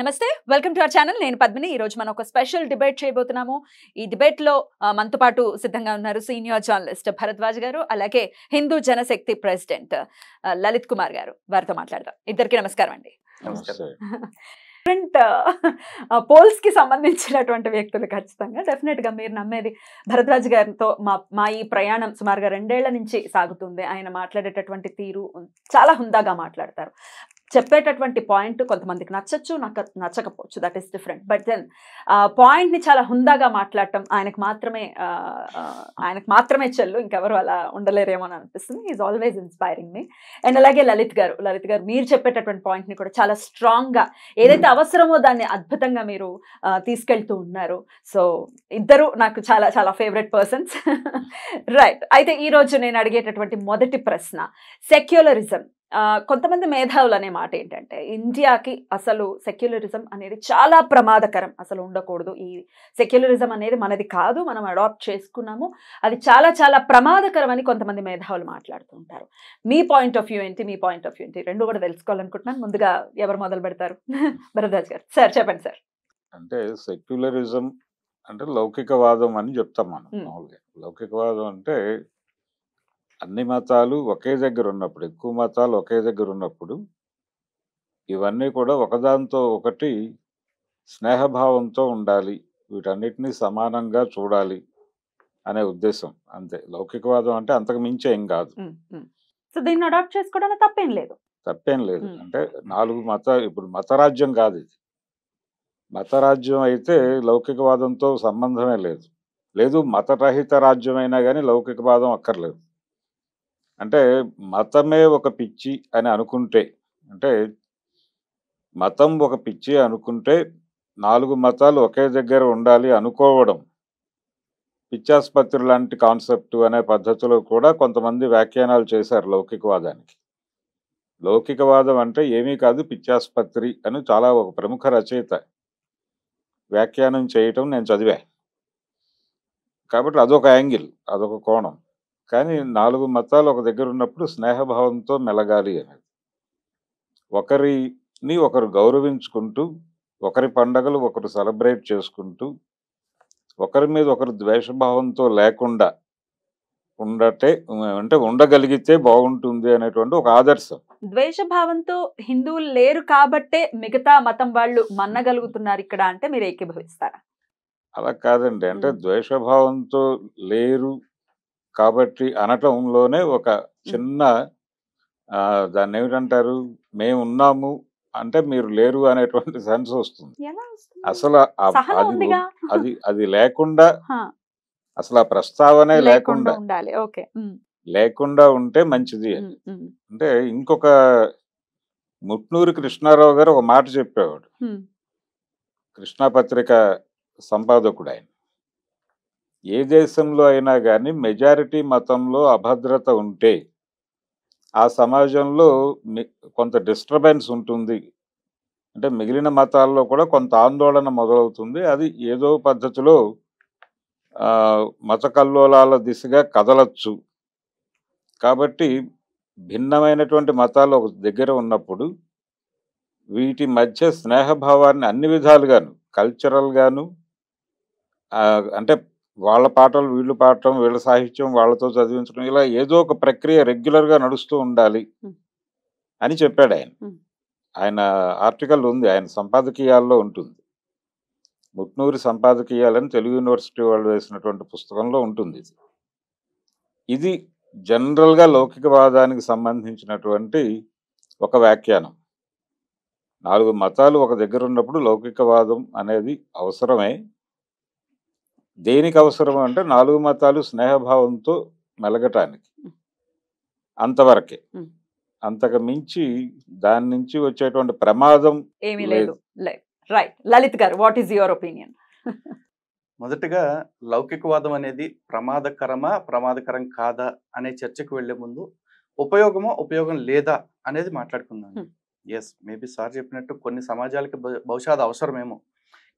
నమస్తే welcome to our channel నేను పద్మిని ఈ రోజు మనం ఒక స్పెషల్ డిబేట్ చేయబోతున్నాము ఈ డిబేట్ లో మనతో పాటు సిద్ధంగా ఉన్నారు సీనియర్ జర్నలిస్ట్ భరద్వాజ్ గారు అలాగే హిందూ జనశక్తి ప్రెసిడెంట్ లలిత్ కుమార్ గారు వారితో మాట్లాడదాం ఇద్దరికి నమస్కారం అండి డిఫరెంట్ పోల్స్ కి సంబంధించినటువంటి వ్యక్తులు ఖచ్చితంగా డెఫినెట్ గా మీరు నమ్మేది భరద్వాజ్ గారితో మా మా ఈ ప్రయాణం సుమారుగా రెండేళ్ల నుంచి సాగుతుంది ఆయన మాట్లాడేటటువంటి తీరు చాలా హుందాగా మాట్లాడతారు చెప్పేటటువంటి పాయింట్ కొంతమందికి నచ్చచ్చు నాకు నచ్చకపోవచ్చు that is different but then పాయింట్ని చాలా హుందాగా మాట్లాడటం ఆయనకు మాత్రమే ఆయనకు మాత్రమే చెల్లు ఇంకెవరు అలా ఉండలేరేమో అని అనిపిస్తుంది ఈజ్ ఆల్వేస్ ఇన్స్పైరింగ్ మీ అండ్ అలాగే లలిత్ గారు లలిత్ గారు మీరు చెప్పేటటువంటి పాయింట్ని కూడా చాలా స్ట్రాంగ్గా ఏదైతే hmm. అవసరమో దాన్ని అద్భుతంగా మీరు తీసుకెళ్తూ ఉన్నారు సో ఇద్దరు నాకు చాలా చాలా ఫేవరెట్ పర్సన్స్ రైట్ అయితే ఈరోజు నేను అడిగేటటువంటి మొదటి ప్రశ్న సెక్యులరిజం కొంతమంది మేధావులు అనే మాట ఏంటంటే ఇండియాకి అసలు సెక్యులరిజం అనేది చాలా ప్రమాదకరం అసలు ఉండకూడదు ఈ సెక్యులరిజం అనేది మనది కాదు మనం అడాప్ట్ చేసుకున్నాము అది చాలా చాలా ప్రమాదకరం అని కొంతమంది మేధావులు మాట్లాడుతుంటారు మీ పాయింట్ ఆఫ్ వ్యూ ఏంటి మీ పాయింట్ ఆఫ్ వ్యూ ఏంటి రెండు కూడా తెలుసుకోవాలనుకుంటున్నాను ముందుగా ఎవరు మొదలు పెడతారు భరద్వాజ్ గారు సార్ చెప్పండి సార్ అంటే సెక్యులరిజం అంటే లౌకికవాదం అని చెప్తాం మనం లౌకికవాదం అంటే అన్ని మతాలు ఒకే దగ్గర ఉన్నప్పుడు ఎక్కువ మతాలు ఒకే దగ్గర ఉన్నప్పుడు ఇవన్నీ కూడా ఒకదాంతో ఒకటి స్నేహభావంతో ఉండాలి వీటన్నిటినీ సమానంగా చూడాలి అనే ఉద్దేశం అంతే లౌకికవాదం అంటే అంతకు మించి ఏం కాదు సో దీన్ని అడాప్ట్ చేసుకోవడానికి తప్పేం లేదు తప్పేం లేదు అంటే నాలుగు మత ఇప్పుడు మతరాజ్యం కాదు ఇది మతరాజ్యం అయితే లౌకికవాదంతో సంబంధమే లేదు లేదు మతరహిత రాజ్యమైనా కానీ లౌకికవాదం అక్కర్లేదు అంటే మతమే ఒక పిచ్చి అని అనుకుంటే అంటే మతం ఒక పిచ్చి అనుకుంటే నాలుగు మతాలు ఒకే దగ్గర ఉండాలి అనుకోవడం పిచ్చాసుపత్రి లాంటి కాన్సెప్ట్ అనే పద్ధతిలో కూడా కొంతమంది వ్యాఖ్యానాలు చేశారు లౌకికవాదానికి లౌకికవాదం అంటే ఏమీ కాదు పిచ్చాసుపత్రి అని చాలా ఒక ప్రముఖ రచయిత వ్యాఖ్యానం చేయటం నేను చదివా కాబట్టి అదొక యాంగిల్ అదొక కోణం కానీ నాలుగు మతాలు ఒక దగ్గర ఉన్నప్పుడు స్నేహభావంతో మెలగాలి అనేది ఒకరిని ఒకరు గౌరవించుకుంటూ ఒకరి పండగలు ఒకరు సెలబ్రేట్ చేసుకుంటూ ఒకరి మీద ఒకరు ద్వేషభావంతో లేకుండా ఉండటే అంటే ఉండగలిగితే బాగుంటుంది అనేటువంటి ఒక ఆదర్శం ద్వేషభావంతో హిందువులు లేరు కాబట్టే మిగతా మతం వాళ్ళు మన్నగలుగుతున్నారు ఇక్కడ అంటే మీరు ఏకీభవిస్తారా అలా కాదండి అంటే ద్వేషభావంతో లేరు కాబట్టి అనటంలోనే ఒక చిన్న దాన్ని ఏమిటంటారు మేము ఉన్నాము అంటే మీరు లేరు అనేటువంటి సెన్స్ వస్తుంది అసలు అది అది అది లేకుండా అసలు ఆ ప్రస్తావనే లేకుండా లేకుండా ఉంటే మంచిది అంటే ఇంకొక ముట్నూరు కృష్ణారావు గారు ఒక మాట చెప్పేవాడు కృష్ణా పత్రిక సంపాదకుడు ఆయన ఏ దేశంలో అయినా కానీ మెజారిటీ మతంలో అభద్రత ఉంటే ఆ సమాజంలో కొంత డిస్టర్బెన్స్ ఉంటుంది అంటే మిగిలిన మతాల్లో కూడా కొంత ఆందోళన మొదలవుతుంది అది ఏదో పద్ధతిలో మత కల్లోలాల దిశగా కదలచ్చు కాబట్టి భిన్నమైనటువంటి మతాలు ఒక దగ్గర ఉన్నప్పుడు వీటి మధ్య స్నేహభావాన్ని అన్ని విధాలుగాను కల్చరల్గాను అంటే వాళ్ళ పాటలు వీళ్ళు పాడటం వీళ్ళ సాహిత్యం వాళ్ళతో చదివించడం ఇలా ఏదో ఒక ప్రక్రియ రెగ్యులర్గా నడుస్తూ ఉండాలి అని చెప్పాడు ఆయన ఆయన ఆర్టికల్ ఉంది ఆయన సంపాదకీయాల్లో ఉంటుంది ముట్నూరి సంపాదకీయాలని తెలుగు యూనివర్సిటీ వాళ్ళు వేసినటువంటి పుస్తకంలో ఉంటుంది ఇది ఇది జనరల్గా లౌకికవాదానికి సంబంధించినటువంటి ఒక వ్యాఖ్యానం నాలుగు మతాలు ఒక దగ్గర ఉన్నప్పుడు లౌకికవాదం అనేది అవసరమే దేనికి అవసరం అంటే నాలుగు మతాలు స్నేహభావంతో మెలగటానికి అంతవరకే అంతకు మించి దాని నుంచి వచ్చేటువంటి ప్రమాదం ఏమీ లేదు రైట్ లలిత్ గారు వాట్ ఈస్ యువర్ ఒపీనియన్ మొదటగా లౌకికవాదం అనేది ప్రమాదకరమా ప్రమాదకరం కాదా అనే చర్చకు వెళ్లే ముందు ఉపయోగమా ఉపయోగం లేదా అనేది మాట్లాడుకుందాం ఎస్ మేబీ సార్ చెప్పినట్టు కొన్ని సమాజాలకి బహుశా అది అవసరమేమో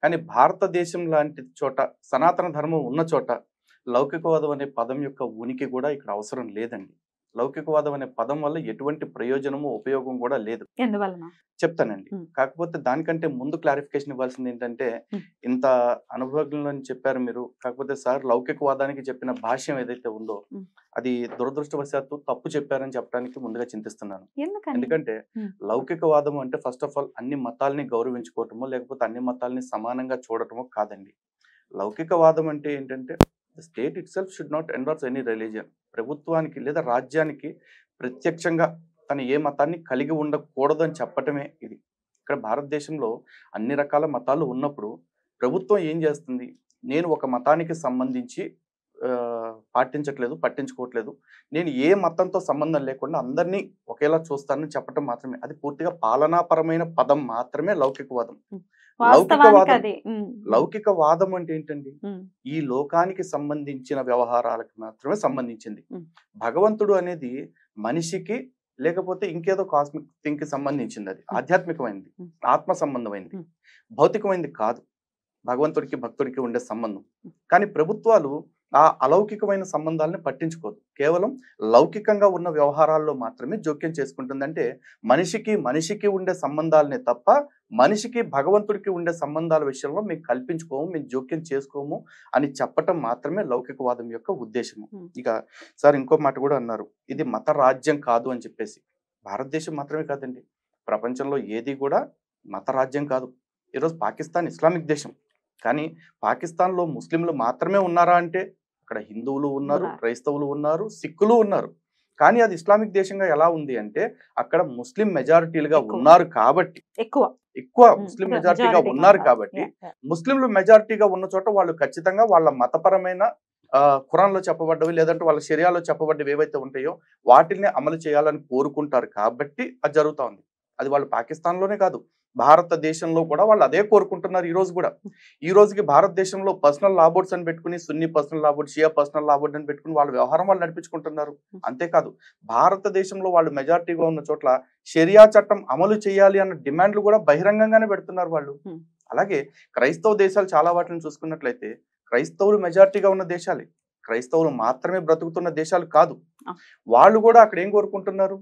కానీ భారతదేశం లాంటి చోట సనాతన ధర్మం ఉన్న చోట లౌకికవాదం అనే పదం యొక్క ఉనికి కూడా ఇక్కడ అవసరం లేదండి లౌకికవాదం అనే పదం వల్ల ఎటువంటి ప్రయోజనము ఉపయోగం కూడా లేదు చెప్తానండి కాకపోతే దానికంటే ముందు క్లారిఫికేషన్ ఇవ్వాల్సింది ఏంటంటే ఇంత అనుభవజ్ఞులు అని చెప్పారు మీరు కాకపోతే సార్ లౌకికవాదానికి చెప్పిన భాష్యం ఏదైతే ఉందో అది దురదృష్టవశాత్తు తప్పు చెప్పారని చెప్పడానికి ముందుగా చింతిస్తున్నాను ఎందుకంటే లౌకికవాదం అంటే ఫస్ట్ ఆఫ్ ఆల్ అన్ని మతాలని గౌరవించుకోవటమో లేకపోతే అన్ని మతాలని సమానంగా చూడటమో కాదండి లౌకికవాదం అంటే ఏంటంటే the state itself should not endorse any religion ప్రభుత్వానికి లేదా రాజ్యానికి ప్రత్యక్షంగా తను ఏ మతాన్ని కలిగి ఉండకూడదని చెప్పటమే ఇది ఇక్కడ భారతదేశంలో అన్ని రకాల మతాలు ఉన్నప్పుడు ప్రభుత్వం ఏం చేస్తుంది నేను ఒక మతానికి సంబంధించి పాటించట్లేదు పట్టించుకోవట్లేదు నేను ఏ మతంతో సంబంధం లేకుండా అందరినీ ఒకేలా చూస్తానని చెప్పటం మాత్రమే అది పూర్తిగా పాలనాపరమైన పదం మాత్రమే లౌకికవాదం లౌకిక వాదం అంటే ఏంటండి ఈ లోకానికి సంబంధించిన వ్యవహారాలకు మాత్రమే సంబంధించింది భగవంతుడు అనేది మనిషికి లేకపోతే ఇంకేదో కాస్మిక్ థింగ్ కి సంబంధించింది అది ఆధ్యాత్మికమైంది ఆత్మ సంబంధమైంది భౌతికమైనది కాదు భగవంతుడికి భక్తుడికి ఉండే సంబంధం కానీ ప్రభుత్వాలు ఆ అలౌకికమైన సంబంధాలని పట్టించుకోదు కేవలం లౌకికంగా ఉన్న వ్యవహారాల్లో మాత్రమే జోక్యం చేసుకుంటుందంటే మనిషికి మనిషికి ఉండే సంబంధాలనే తప్ప మనిషికి భగవంతుడికి ఉండే సంబంధాల విషయంలో మేము కల్పించుకోము మేము జోక్యం చేసుకోము అని చెప్పటం మాత్రమే లౌకికవాదం యొక్క ఉద్దేశము ఇక సార్ ఇంకో మాట కూడా అన్నారు ఇది మత రాజ్యం కాదు అని చెప్పేసి భారతదేశం మాత్రమే కాదండి ప్రపంచంలో ఏది కూడా మత రాజ్యం కాదు ఈరోజు పాకిస్తాన్ ఇస్లామిక్ దేశం కానీ పాకిస్తాన్లో ముస్లింలు మాత్రమే ఉన్నారా అంటే అక్కడ హిందువులు ఉన్నారు క్రైస్తవులు ఉన్నారు సిక్కులు ఉన్నారు కానీ అది ఇస్లామిక్ దేశంగా ఎలా ఉంది అంటే అక్కడ ముస్లిం మెజారిటీలుగా ఉన్నారు కాబట్టి ఎక్కువ ఎక్కువ ముస్లిం మెజారిటీగా ఉన్నారు కాబట్టి ముస్లింలు మెజారిటీగా ఉన్న చోట వాళ్ళు ఖచ్చితంగా వాళ్ళ మతపరమైన ఖురాన్లో చెప్పబడ్డవి లేదంటే వాళ్ళ శరీరాలో చెప్పబడ్డవి ఏవైతే ఉంటాయో వాటిని అమలు చేయాలని కోరుకుంటారు కాబట్టి అది జరుగుతూ ఉంది అది వాళ్ళు పాకిస్తాన్లోనే కాదు భారతదేశంలో కూడా వాళ్ళు అదే కోరుకుంటున్నారు ఈ రోజు కూడా ఈ రోజుకి భారతదేశంలో పర్సనల్ లా బోర్డ్స్ అని పెట్టుకుని Sunni personal law board Shia personal law board అని పెట్టుకుని వాళ్ళ వ్యవహారం వాళ్ళు నడిపించుకుంటున్నారు అంతేకాదు భారతదేశంలో వాళ్ళు మెజార్టీగా ఉన్న చోట్ల షెరియా చట్టం అమలు చేయాలి అన్న డిమాండ్లు కూడా బహిరంగంగానే పెడుతున్నారు వాళ్ళు అలాగే క్రైస్తవ దేశాలు చాలా వాటిని చూసుకున్నట్లయితే క్రైస్తవులు మెజార్టీగా ఉన్న దేశాలే క్రైస్తవులు మాత్రమే బ్రతుకుతున్న దేశాలు కాదు వాళ్ళు కూడా అక్కడ ఏం కోరుకుంటున్నారు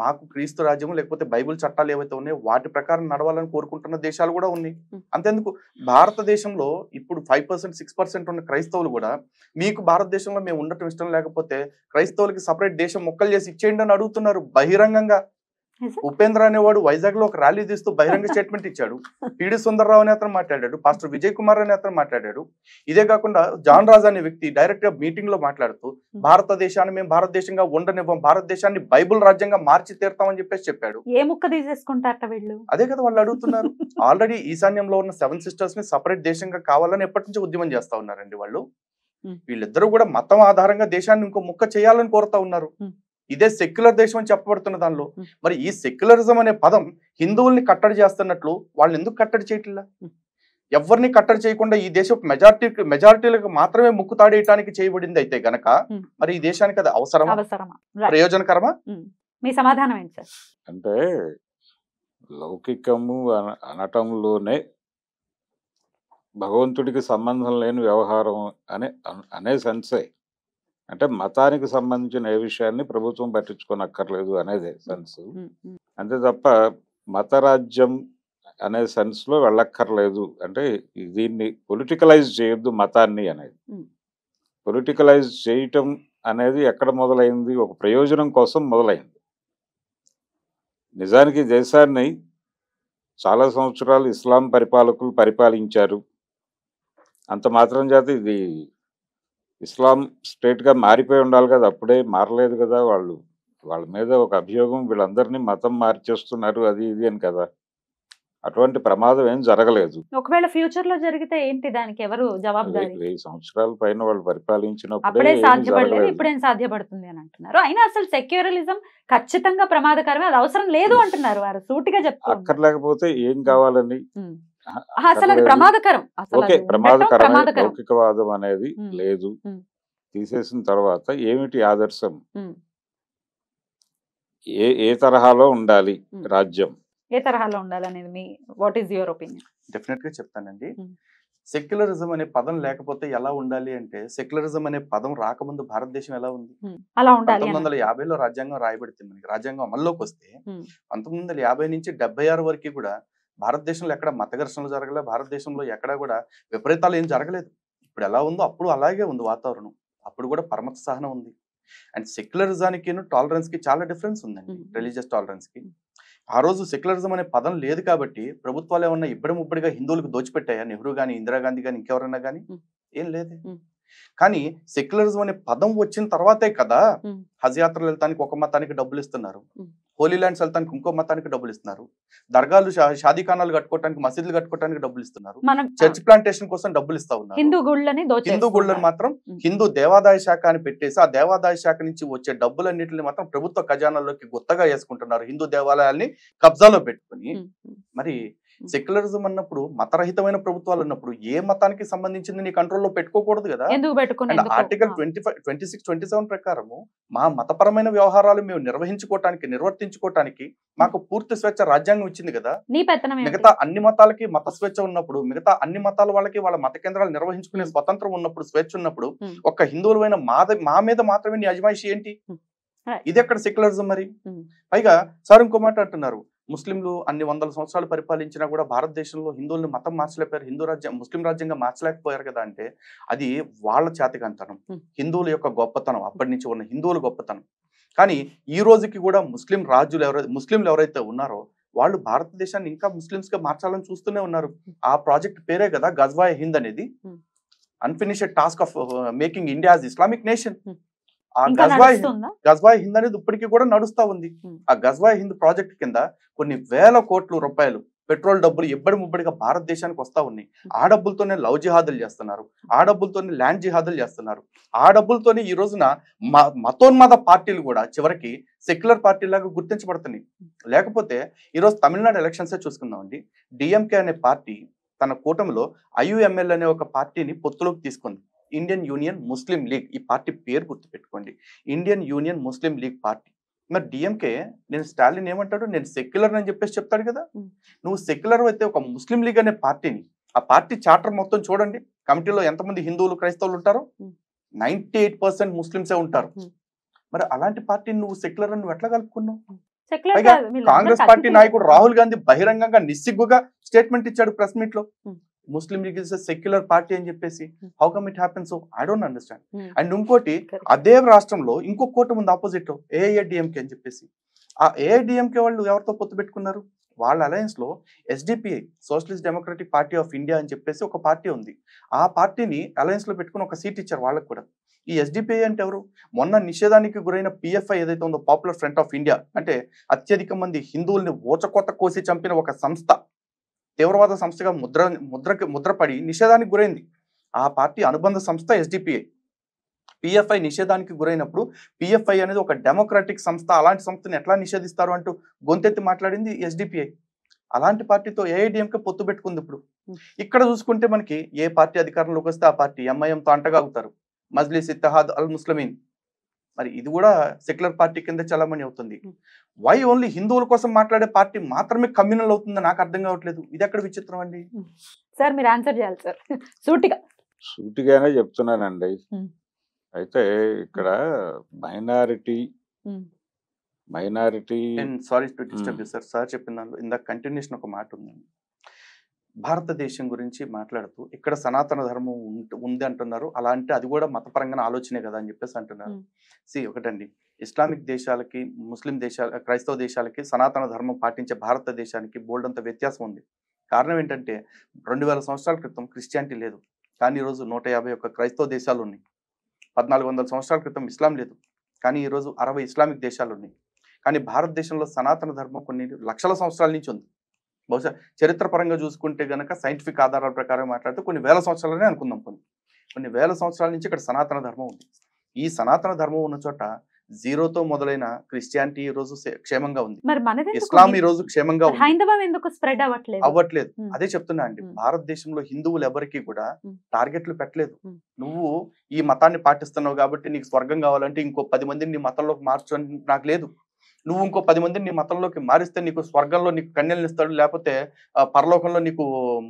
మాకు క్రీస్తు రాజ్యము లేకపోతే బైబుల్ చట్టాలు ఏవైతే ఉన్నాయో వాటి ప్రకారం నడవాలని కోరుకుంటున్న దేశాలు కూడా ఉన్నాయి అంతేందుకు భారతదేశంలో ఇప్పుడు ఫైవ్ పర్సెంట్ సిక్స్ పర్సెంట్ ఉన్న క్రైస్తవులు కూడా మీకు భారతదేశంలో మేము ఉండటం ఇష్టం లేకపోతే క్రైస్తవులకి సపరేట్ దేశం మొక్కలు చేసి ఇచ్చేయండి అని అడుగుతున్నారు బహిరంగంగా ఉపేంద్ర అనేవాడు వైజాగ్ లో ఒక ర్యాలీ తీస్తూ బహిరంగ స్టేట్మెంట్ ఇచ్చాడు పిడి సుందరరావు అనే అతను మాట్లాడాడు పాస్టర్ విజయ్ కుమార్ అనే అతను మాట్లాడాడు ఇదే కాకుండా జాన్ రాజ్ అనే వ్యక్తి డైరెక్ట్ గా మీటింగ్ లో మాట్లాడుతూ hmm. భారతదేశాన్ని మేము భారతదేశంగా ఉండనివ్వం భారతదేశాన్ని బైబుల్ రాజ్యంగా మార్చి తీరుతామని చెప్పేసి చెప్పాడు ఏ ముక్క తీసేసుకుంటారట వీళ్ళు అదే కదా వాళ్ళు అడుగుతున్నారు ఆల్రెడీ ఈశాన్యంలో ఉన్న సెవెన్ సిస్టర్స్ ని సపరేట్ దేశంగా కావాలని ఎప్పటి నుంచి ఉద్యమం చేస్తా ఉన్నారండి వాళ్ళు hmm. వీళ్ళిద్దరూ కూడా మతం ఆధారంగా దేశాన్ని ఇంకో ముక్క చేయాలని కోరుతా ఉన్నారు hmm. ఇదే సెక్యులర్ దేశం అని చెప్పబడుతున్న దానిలో మరి ఈ సెక్యులరిజం అనే పదం హిందువుల్ని కట్టడి చేస్తున్నట్లు వాళ్ళని ఎందుకు కట్టడి చేయట్లా ఎవరిని కట్టడి చేయకుండా ఈ దేశం మెజార్టీ మెజార్టీలకు మాత్రమే ముక్కు తాడేయటానికి చేయబడింది అయితే గనక మరి ఈ దేశానికి అది అవసరమా ప్రయోజనకరమా మీ సమాధానం ఏంటి సార్ అంటే లౌకికము అనటంలోనే భగవంతుడికి సంబంధం లేని వ్యవహారం అనే అనే సెన్సే అంటే మతానికి సంబంధించిన ఏ విషయాన్ని ప్రభుత్వం పట్టించుకోనక్కర్లేదు అనేదే సెన్స్ అంతే తప్ప మతరాజ్యం అనే సెన్స్లో వెళ్ళక్కర్లేదు అంటే దీన్ని పొలిటికలైజ్ చేయొద్దు మతాన్ని అనేది పొలిటికలైజ్ చేయటం అనేది ఎక్కడ మొదలైంది ఒక ప్రయోజనం కోసం మొదలైంది నిజానికి దేశాన్ని చాలా సంవత్సరాలు ఇస్లాం పరిపాలకులు పరిపాలించారు అంత మాత్రం చేత ఇది ఇస్లాం స్టేట్గా మారిపోయి ఉండాలి కదా అప్పుడే మారలేదు కదా వాళ్ళు వాళ్ళ మీద ఒక అభియోగం వీళ్ళందరినీ మతం మార్చేస్తున్నారు అది ఇది అని కదా అటువంటి ప్రమాదం ఏం జరగలేదు ఒకవేళ ఫ్యూచర్ లో జరిగితే ఏంటి దానికి ఎవరు జవాబుదారి వెయ్యి సంవత్సరాల పైన వాళ్ళు పరిపాలించినప్పుడే సాధ్యపడలేదు ఇప్పుడేం సాధ్యపడుతుంది అని అంటున్నారు అయినా అసలు సెక్యూరలిజం ఖచ్చితంగా ప్రమాదకరమే అది అవసరం లేదు అంటున్నారు వారు సూటిగా చెప్తారు అక్కర్లేకపోతే ఏం కావాలని అసలు ప్రమాదకరం ప్రమాదకరం లౌకికవాదం అనేది లేదు తీసేసిన తర్వాత ఏమిటి ఆదర్శం ఏ ఏ తరహాలో ఉండాలి రాజ్యం ఏ తరహాలో ఉండాలనేది మీ what is your opinion definite గా చెప్తానండి సెక్యులరిజం అనే పదం లేకపోతే ఎలా ఉండాలి అంటే సెక్యులరిజం అనే పదం రాకముందు భారతదేశం ఎలా ఉంది అలా పంతొమ్మిది వందల యాభైలో రాజ్యాంగం రాయబడితే మనకి రాజ్యాంగం అమల్లోకి వస్తే పంతొమ్మిది వందల యాభై నుంచి డెబ్బై ఆరు వరకు కూడా భారతదేశంలో ఎక్కడ మత ఘర్షణలు జరగలే భారతదేశంలో ఎక్కడా కూడా విపరీతాలు ఏం జరగలేదు ఇప్పుడు ఎలా ఉందో అప్పుడు అలాగే ఉంది వాతావరణం అప్పుడు కూడా పరమత సహనం ఉంది అండ్ సెక్యులరిజానికి కి చాలా డిఫరెన్స్ ఉందండి రిలీజియస్ కి ఆ రోజు సెక్యులరిజం అనే పదం లేదు కాబట్టి ప్రభుత్వాలు ఏమన్నా ఇబ్బడి ముబ్బడిగా హిందువులకు దోచిపెట్టాయా నెహ్రూ గానీ ఇందిరాగాంధీ గానీ ఇంకెవరన్నా కానీ ఏం లేదు కానీ సెక్యులరిజం అనే పదం వచ్చిన తర్వాతే కదా హజ్ యాత్రలు వెళ్తానికి ఒక మతానికి డబ్బులు ఇస్తున్నారు హోలీ ల్యాండ్స్ వెళ్తానికి ఇంకో మతానికి డబ్బులు ఇస్తున్నారు దర్గాలు షాదీఖానాలు కట్టుకోవడానికి మసీదులు కట్టుకోవడానికి డబ్బులు ఇస్తున్నారు చర్చ్ ప్లాంటేషన్ కోసం డబ్బులు ఇస్తా ఉన్నారు హిందూ గుళ్ళని మాత్రం హిందూ దేవాదాయ శాఖ అని పెట్టేసి ఆ దేవాదాయ శాఖ నుంచి వచ్చే డబ్బులన్నింటినీ మాత్రం ప్రభుత్వ ఖజానాలోకి గుత్తగా వేసుకుంటున్నారు హిందూ దేవాలయాల్ని కబ్జాలో పెట్టుకుని మరి సెక్యులరిజం అన్నప్పుడు మతరహితమైన ప్రభుత్వాలు అన్నప్పుడు ఏ మతానికి సంబంధించింది నీ కంట్రోల్లో పెట్టుకోకూడదు కదా and article twenty five twenty six twenty seven ప్రకారము మా మతపరమైన వ్యవహారాలు మేము నిర్వహించుకోవటానికి నిర్వర్తించుకోవటానికి మాకు పూర్తి స్వేచ్ఛ రాజ్యాంగం ఇచ్చింది కదా మిగతా అన్ని మతాలకి మత స్వేచ్ఛ ఉన్నప్పుడు మిగతా అన్ని మతాల వాళ్ళకి వాళ్ళ మత కేంద్రాలు నిర్వహించుకునే స్వతంత్రం ఉన్నప్పుడు స్వేచ్ఛ ఉన్నప్పుడు ఒక హిందువులమైన మా మీద మాత్రమే నీ అజమాయిషి ఏంటి ఇది ఎక్కడ సెక్యులరిజం మరి పైగా సార్ ఇంకో మాట అంటున్నారు ముస్లింలు అన్ని వందల సంవత్సరాలు పరిపాలించినా కూడా భారతదేశంలో హిందువుల్ని మతం మార్చలేకపోయారు హిందూ రాజ్యం ముస్లిం రాజ్యంగా మార్చలేకపోయారు కదా అంటే అది వాళ్ళ చేతకంతనం హిందువుల యొక్క గొప్పతనం అప్పటి నుంచి ఉన్న హిందువుల గొప్పతనం కానీ ఈ రోజుకి కూడా ముస్లిం రాజులు ఎవరైతే ముస్లింలు ఎవరైతే ఉన్నారో వాళ్ళు భారతదేశాన్ని ఇంకా ముస్లింస్ గా మార్చాలని చూస్తూనే ఉన్నారు ఆ ప్రాజెక్ట్ పేరే కదా గజ్వాయ్ హింద్ అనేది unfinished task of making India Islamic nation ఆ గజ్వాయ్ గజ్వాయ్ హింద్ అనేది ఇప్పటికీ కూడా నడుస్తా ఉంది ఆ గజ్వాయ్ హింద్ ప్రాజెక్ట్ కింద కొన్ని వేల కోట్ల రూపాయలు పెట్రోల్ డబ్బులు ఇబ్బడి ముబ్బడిగా భారతదేశానికి వస్తా ఉన్నాయి ఆ డబ్బులతోనే లవ్ జిహాదులు చేస్తున్నారు ఆ డబ్బులతోనే ల్యాండ్ జిహాదులు చేస్తున్నారు ఆ డబ్బులతోనే ఈ రోజున మతోన్మాద పార్టీలు కూడా చివరికి సెక్యులర్ పార్టీ లాగా గుర్తించబడుతున్నాయి లేకపోతే ఈరోజు తమిళనాడు ఎలక్షన్సే చూసుకుందామండి డిఎంకే అనే పార్టీ తన కూటమిలో ఐయుఎంఎల్ అనే ఒక పార్టీని పొత్తులోకి తీసుకుంది ఇండియన్ యూనియన్ ముస్లిం లీగ్ ఈ పార్టీ పేరు గుర్తుపెట్టుకోండి Indian Union Muslim League party మరి డిఎంకే నేను స్టాలిన్ ఏమంటాడు నేను సెక్యులర్ అని చెప్పేసి చెప్తాడు కదా నువ్వు సెక్యులర్ అయితే ఒక ముస్లిం లీగ్ అనే పార్టీని ఆ పార్టీ చార్టర్ మొత్తం చూడండి కమిటీలో ఎంతమంది హిందువులు క్రైస్తవులు ఉంటారు నైన్టీ ఎయిట్ పర్సెంట్ ముస్లింసే ఉంటారు మరి అలాంటి పార్టీని నువ్వు సెక్యులర్ అని ఎట్లా కలుపుకున్నావు కాంగ్రెస్ పార్టీ నాయకుడు రాహుల్ గాంధీ బహిరంగంగా నిస్సిగ్గుగా స్టేట్మెంట్ ఇచ్చాడు ప్రెస్ మీట్ లో Muslim League is secular party అని చెప్పేసి how come it so I don't understand and ఇంకోటి అదే రాష్ట్రంలో ఇంకో కోట ముందు ఆపోజిట్ లో ఏఐడిఎంకే అని చెప్పేసి ఆ ఏఐడిఎంకే వాళ్ళు ఎవరితో పొత్తు పెట్టుకున్నారు వాళ్ళ అలయన్స్ లో SDPI Socialist Democratic Party of India అని చెప్పేసి ఒక పార్టీ ఉంది ఆ పార్టీని అలయన్స్ లో పెట్టుకుని ఒక సీట్ ఇచ్చారు వాళ్ళకి కూడా ఈ ఎస్డిపిఐ అంటే ఎవరు మొన్న నిషేధానికి గురైన పిఎఫ్ఐ ఏదైతే ఉందో పాపులర్ ఫ్రంట్ ఆఫ్ ఇండియా అంటే అత్యధిక మంది హిందువుల్ని ఓచకోత కోసి చంపిన ఒక సంస్థ తీవ్రవాద సంస్థగా ముద్ర ముద్ర ముద్రపడి నిషేధానికి గురైంది ఆ పార్టీ అనుబంధ సంస్థ ఎస్డిపిఐ పిఎఫ్ఐ నిషేధానికి గురైనప్పుడు పిఎఫ్ఐ అనేది ఒక డెమోక్రాటిక్ సంస్థ అలాంటి సంస్థను ఎట్లా నిషేధిస్తారు అంటూ గొంతెత్తి మాట్లాడింది ఎస్డిపిఐ అలాంటి పార్టీతో ఏఐడిఎంకే పొత్తు పెట్టుకుంది ఇప్పుడు ఇక్కడ చూసుకుంటే మనకి ఏ పార్టీ అధికారంలోకి వస్తే ఆ పార్టీ ఎంఐఎంతో అంటగాగుతారు మజ్లీస్ ఇత్తహాద్ అల్ ముస్లమీన్ మరి ఇది కూడా సెక్యులర్ పార్టీ కింద చలామణి అవుతుంది వై ఓన్లీ హిందువుల కోసం మాట్లాడే పార్టీ మాత్రమే కమ్యూనల్ అవుతుందని నాకు అర్థం కావట్లేదు ఇది ఎక్కడ విచిత్రం అండి సార్ మీరు ఆన్సర్ చేయాలి సార్ సూటిగా సూటిగానే చెప్తున్నానండి అయితే ఇక్కడ minority minority sorry to disturb sir sir చెప్పిన దాంట్లో ఇందాక కంటిన్యూషన్ ఒక మాట ఉందండి భారతదేశం గురించి మాట్లాడుతూ ఇక్కడ సనాతన ధర్మం ఉంది అంటున్నారు అలా అంటే అది కూడా మతపరంగా ఆలోచనే కదా అని చెప్పేసి అంటున్నారు సి ఒకటండి ఇస్లామిక్ దేశాలకి ముస్లిం దేశాల క్రైస్తవ దేశాలకి సనాతన ధర్మం పాటించే భారతదేశానికి బోల్డ్ అంత వ్యత్యాసం ఉంది కారణం ఏంటంటే రెండు వేల సంవత్సరాల క్రితం క్రిస్టియానిటీ లేదు కానీ ఈరోజు నూట యాభై ఒక్క క్రైస్తవ దేశాలు ఉన్నాయి పద్నాలుగు వందల సంవత్సరాల క్రితం ఇస్లాం లేదు కానీ ఈరోజు అరవై ఇస్లామిక్ దేశాలు ఉన్నాయి కానీ భారతదేశంలో సనాతన ధర్మం కొన్ని లక్షల సంవత్సరాల నుంచి ఉంది బహుశా చరిత్రపరంగా చూసుకుంటే గనక సైంటిఫిక్ ఆధారాల ప్రకారం మాట్లాడితే కొన్ని వేల సంవత్సరాలనే అనుకుందాం కొన్ని కొన్ని వేల సంవత్సరాల నుంచి ఇక్కడ సనాతన ధర్మం ఉంది ఈ సనాతన ధర్మం ఉన్న చోట జీరోతో మొదలైన క్రిస్టియానిటీ ఈ రోజు క్షేమంగా ఉంది ఇస్లాం ఈ రోజు క్షేమంగా అవ్వట్లేదు అవ్వట్లేదు అదే చెప్తున్నా అండి భారతదేశంలో హిందువులు ఎవరికి కూడా టార్గెట్లు పెట్టలేదు నువ్వు ఈ మతాన్ని పాటిస్తున్నావు కాబట్టి నీకు స్వర్గం కావాలంటే ఇంకో పది మందిని నీ మతంలోకి మార్చు నాకు లేదు నువ్వు ఇంకో పది మందిని నీ మతంలోకి మారిస్తే నీకు స్వర్గంలో నీకు కన్యలను ఇస్తాడు లేకపోతే పరలోకంలో నీకు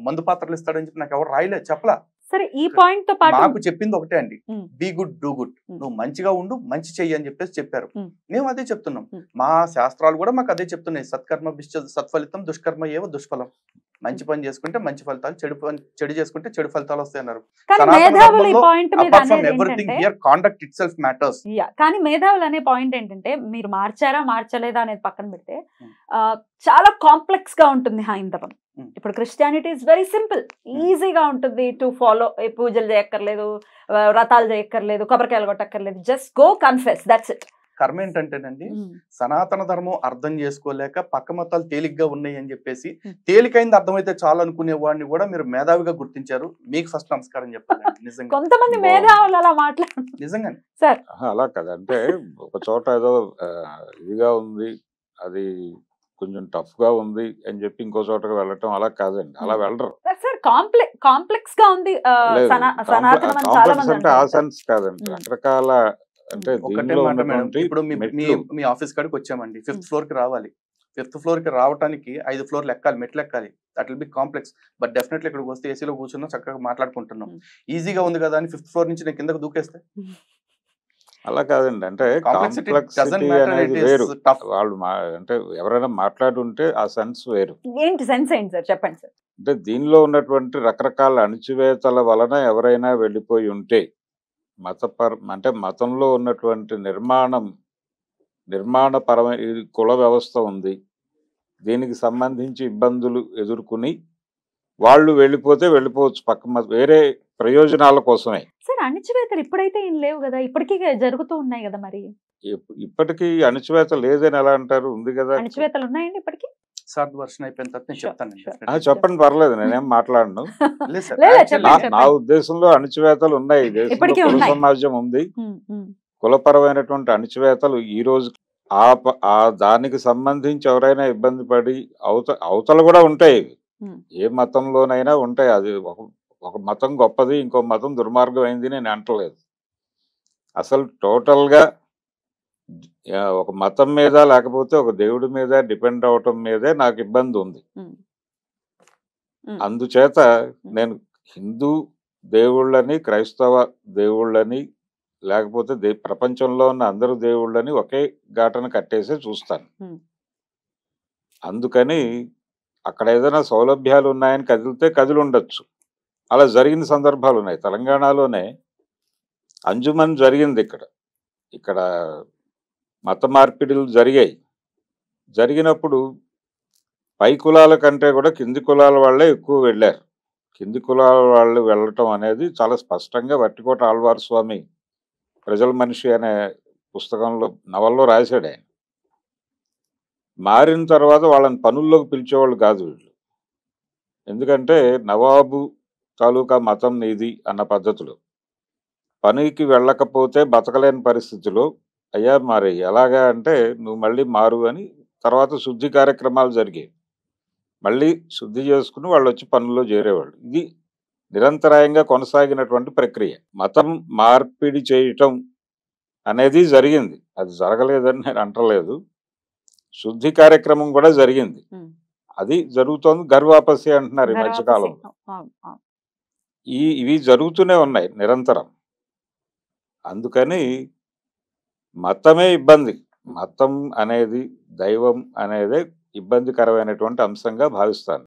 మందు పాత్రలు ఇస్తాడని చెప్పి నాకు ఎవరు రాయలే చెప్పలా సరే ఈ పాయింట్ తో పాటు నాకు చెప్పింది ఒకటే అండి బి గుడ్ డూ గుడ్ నువ్వు మంచిగా ఉండు మంచి చెయ్యి అని చెప్పేసి చెప్పారు మేము అదే చెప్తున్నాం మా శాస్త్రాలు కూడా మాకు అదే చెప్తున్నాయి సత్కర్మ సత్ఫలితం దుష్కర్మ ఏవో దుష్ఫలం మంచి పని చేసుకుంటే మంచి ఫలితాలు చెడు పని చెడు చేసుకుంటే చెడు ఫలితాలు వస్తాయి అన్నారు కాండక్ట్ ఇట్ సెల్ఫ్ మ్యాటర్స్ కానీ మేధావులు అనే పాయింట్ ఏంటంటే మీరు మార్చారా మార్చలేదా అనేది పక్కన పెడితే చాలా కాంప్లెక్స్ గా ఉంటుంది హైందవం Hmm. ఇప్పుడు క్రిస్టియానిటీ ఇస్ వెరీ సింపుల్ ఈజీగా ఉంటుంది టు ఫాలో పూజలు చేయక్కర్లేదు వ్రతాలు చేయక్కర్లేదు కొబ్బరికాయలు కొట్టక్కర్లేదు just go confess that's it కర్మ ఏంటంటేనండి hmm. సనాతన ధర్మం అర్థం చేసుకోలేక పక్క మతాలు తేలిగ్గా ఉన్నాయి అని చెప్పేసి hmm. తేలికైంది అర్థమైతే చాలు అనుకునే వాడిని కూడా మీరు మేధావిగా గుర్తించారు మీకు ఫస్ట్ నమస్కారం చెప్పాలి నిజంగా కొంతమంది అలా మాట్లాడు నిజంగా సార్ అలా కదా అంటే ఒక చోట ఏదో ఇదిగా ఉంది అది కొంచెం టఫ్ గా ఉంది అని చెప్పి ఇంకో చోటకి వెళ్ళటం అలా కాదండి అలా వెళ్ళరు కాంప్లెక్స్ కాంప్లెక్స్ కాంప్లెక్స్ అంటే రకరకాల అంటే మీ ఆఫీస్ కాడికి వచ్చామండి ఫిఫ్త్ ఫ్లోర్ కి రావాలి ఫిఫ్త్ ఫ్లోర్ కి రావడానికి ఐదు ఫ్లోర్లు ఎక్కాలి మెట్లు ఎక్కాలి that will be complex but definitely ఇక్కడికి వస్తే ఏసీలో కూర్చున్నాం చక్కగా మాట్లాడుకుంటున్నాం ఈజీగా ఉంది కదా అని ఫిఫ్త్ ఫ్లోర్ నుంచి నేను కిందకు దూకేస్తే అలా కాదండి అంటే వాళ్ళు అంటే ఎవరైనా మాట్లాడుంటే ఆ సెన్స్ వేరు ఏంటి సెన్స్ ఏంటి సార్ చెప్పండి సార్ అంటే దీనిలో ఉన్నటువంటి రకరకాల అణచివేతల వలన ఎవరైనా వెళ్ళిపోయి ఉంటే మతపర అంటే మతంలో ఉన్నటువంటి నిర్మాణం నిర్మాణపరమ కుల వ్యవస్థ ఉంది దీనికి సంబంధించి ఇబ్బందులు ఎదుర్కొని వాళ్ళు వెళ్ళిపోతే వెళ్ళిపోవచ్చు పక్క వేరే ప్రయోజనాల కోసమే సార్ అణచివేతలు ఇప్పుడైతే ఏం లేవు కదా ఇప్పటికీ జరుగుతూ ఉన్నాయి కదా మరి ఇప్పటికీ అణచివేత లేదని ఎలా అంటారు ఉంది కదా అణచివేతలు ఉన్నాయండి ఇప్పటికీ అయిపోయిన చెప్పండి పర్లేదు నేనేం మాట్లాడను నా ఉద్దేశంలో అణచివేతలు ఉన్నాయి కుల సమాజం ఉంది కులపరమైనటువంటి అణచివేతలు ఈ రోజు ఆ దానికి సంబంధించి ఎవరైనా ఇబ్బంది పడి అవత అవతలు కూడా ఉంటాయి ఏ మతంలోనైనా ఉంటాయి అది ఒక మతం గొప్పది ఇంకో మతం దుర్మార్గం అయింది నేను అంటలేదు అసలు టోటల్గా ఒక మతం మీద లేకపోతే ఒక దేవుడి మీద డిపెండ్ అవటం మీదే నాకు ఇబ్బంది ఉంది అందుచేత నేను హిందూ దేవుళ్ళని క్రైస్తవ దేవుళ్ళని లేకపోతే దే ప్రపంచంలో ఉన్న అందరు దేవుళ్ళని ఒకే ఘాటన కట్టేసి చూస్తాను అందుకని అక్కడ ఏదైనా సౌలభ్యాలు ఉన్నాయని కదిలితే కదిలి ఉండొచ్చు అలా జరిగిన సందర్భాలు ఉన్నాయి తెలంగాణలోనే అంజుమన్ జరిగింది ఇక్కడ ఇక్కడ మత మార్పిడులు జరిగాయి జరిగినప్పుడు పై కులాల కంటే కూడా కింది కులాల వాళ్ళే ఎక్కువ వెళ్ళారు కింది కులాల వాళ్ళు వెళ్ళటం అనేది చాలా స్పష్టంగా వట్టికోట ఆళ్వార్ స్వామి ప్రజల మనిషి అనే పుస్తకంలో నవల్లో రాశాడే మారిన తర్వాత వాళ్ళని పనుల్లోకి పిలిచేవాళ్ళు కాదు వీళ్ళు ఎందుకంటే నవాబు తాలూకా మతం నీది అన్న పద్ధతులు పనికి వెళ్ళకపోతే బతకలేని పరిస్థితులు అయ్యా మరి ఎలాగా అంటే నువ్వు మళ్ళీ మారు అని తర్వాత శుద్ధి కార్యక్రమాలు జరిగాయి మళ్ళీ శుద్ధి చేసుకుని వాళ్ళు వచ్చి పనుల్లో చేరేవాళ్ళు ఇది నిరంతరాయంగా కొనసాగినటువంటి ప్రక్రియ మతం మార్పిడి చేయటం అనేది జరిగింది అది జరగలేదని నేను అంటలేదు శుద్ధి కార్యక్రమం కూడా జరిగింది అది జరుగుతోంది గర్వాపసి అంటున్నారు ఈ మధ్యకాలంలో ఈ ఇవి జరుగుతూనే ఉన్నాయి నిరంతరం అందుకని మతమే ఇబ్బంది మతం అనేది దైవం అనేదే ఇబ్బందికరమైనటువంటి అంశంగా భావిస్తాను